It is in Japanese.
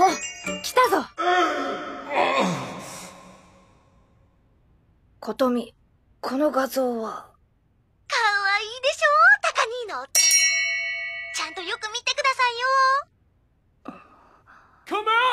お来たぞ琴美この画像は。かわいいでしょタカ兄のちゃんとよく見てくださいよ。トマ！m